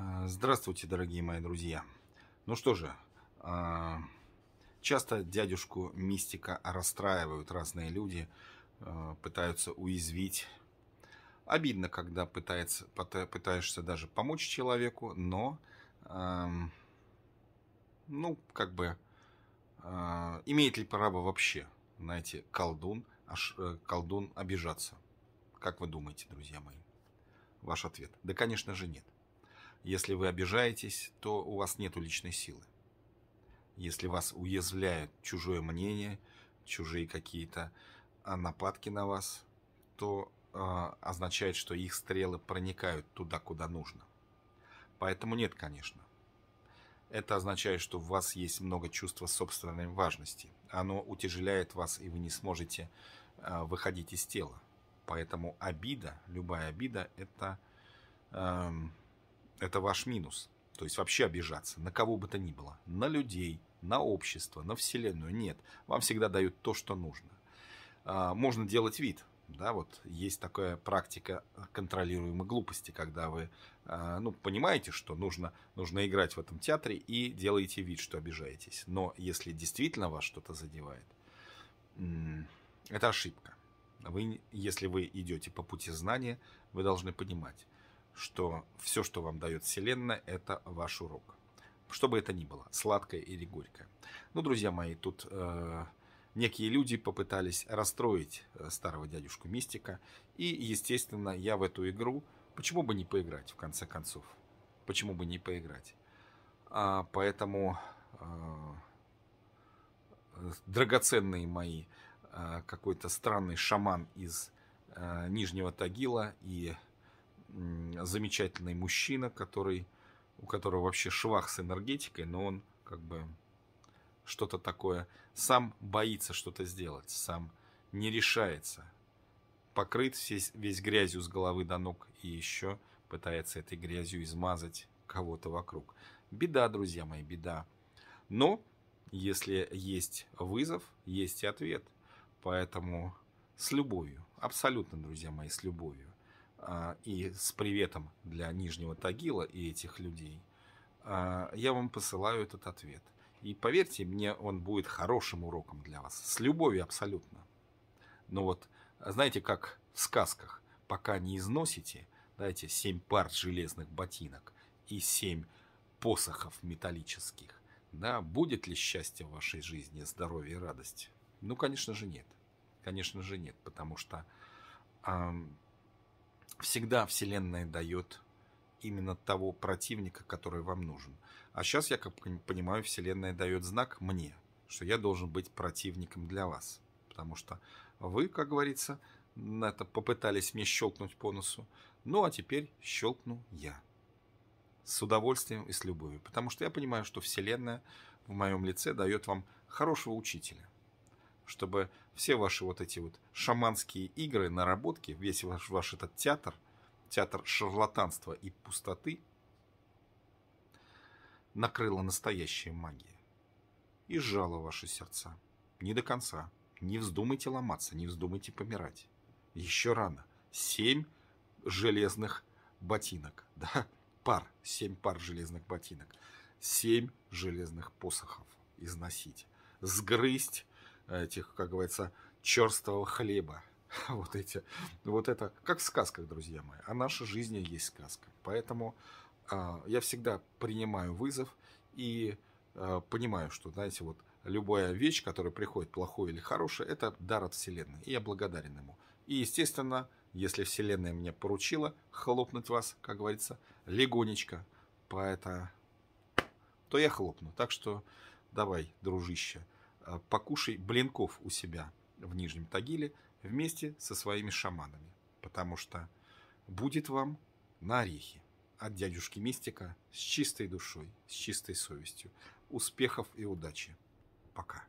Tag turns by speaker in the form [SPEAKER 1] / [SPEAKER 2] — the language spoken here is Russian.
[SPEAKER 1] А, здравствуйте, дорогие мои друзья. Ну что же, а, часто дядюшку мистика расстраивают разные люди, а, пытаются уязвить. Обидно, когда пытается, пытаешься даже помочь человеку, но, ну, как бы, имеет ли право вообще, знаете, колдун, аж, э, колдун обижаться? Как вы думаете, друзья мои? Ваш ответ. Да, конечно же, нет. Если вы обижаетесь, то у вас нет личной силы. Если вас уязвляют чужое мнение, чужие какие-то а, нападки на вас, то э, означает, что их стрелы проникают туда, куда нужно. Поэтому нет, конечно. Это означает, что у вас есть много чувства собственной важности. Оно утяжеляет вас, и вы не сможете э, выходить из тела. Поэтому обида, любая обида, это эм, это ваш минус. То есть вообще обижаться на кого бы то ни было. На людей, на общество, на вселенную. Нет. Вам всегда дают то, что нужно. А, можно делать вид. Да, вот есть такая практика контролируемой глупости, когда вы а, ну, понимаете, что нужно, нужно играть в этом театре и делаете вид, что обижаетесь. Но если действительно вас что-то задевает, это ошибка. Вы, если вы идете по пути знания, вы должны понимать, что все, что вам дает Вселенная, это ваш урок. Что бы это ни было, сладкое или горькое. Ну, друзья мои, тут э, некие люди попытались расстроить э, старого дядюшку Мистика. И, естественно, я в эту игру, почему бы не поиграть, в конце концов? Почему бы не поиграть? А, поэтому э, драгоценные мои, э, какой-то странный шаман из э, Нижнего Тагила и замечательный мужчина, который, у которого вообще швах с энергетикой, но он как бы что-то такое, сам боится что-то сделать, сам не решается. Покрыт весь, весь грязью с головы до ног и еще пытается этой грязью измазать кого-то вокруг. Беда, друзья мои, беда. Но если есть вызов, есть и ответ. Поэтому с любовью, абсолютно, друзья мои, с любовью. А, и с приветом для Нижнего Тагила и этих людей, а, я вам посылаю этот ответ. И поверьте мне, он будет хорошим уроком для вас. С любовью абсолютно. Но вот, знаете, как в сказках, пока не износите, дайте семь пар железных ботинок и семь посохов металлических. Да, будет ли счастье в вашей жизни, здоровье и радость? Ну, конечно же, нет. Конечно же, нет, потому что эм, всегда Вселенная дает именно того противника, который вам нужен. А сейчас, я как понимаю, Вселенная дает знак мне, что я должен быть противником для вас. Потому что вы, как говорится, на это попытались мне щелкнуть по носу. Ну а теперь щелкну я. С удовольствием и с любовью. Потому что я понимаю, что Вселенная в моем лице дает вам хорошего учителя – чтобы все ваши вот эти вот шаманские игры, наработки, весь ваш, ваш этот театр, театр шарлатанства и пустоты, накрыла настоящая магия и сжала ваши сердца. Не до конца. Не вздумайте ломаться, не вздумайте помирать. Еще рано. Семь железных ботинок. Да, пар. Семь пар железных ботинок. Семь железных посохов износить. Сгрызть этих, как говорится, черствого хлеба. Вот эти, вот это, как в сказках, друзья мои. А наша жизнь есть сказка. Поэтому а, я всегда принимаю вызов и а, понимаю, что, знаете, вот любая вещь, которая приходит, плохое или хорошее, это дар от Вселенной. И я благодарен ему. И, естественно, если Вселенная мне поручила хлопнуть вас, как говорится, легонечко, по это, то я хлопну. Так что давай, дружище, Э, покушай блинков у себя в Нижнем Тагиле вместе со своими шаманами, потому что будет вам на орехи от дядюшки Мистика с чистой душой, с чистой совестью. Успехов и удачи. Пока.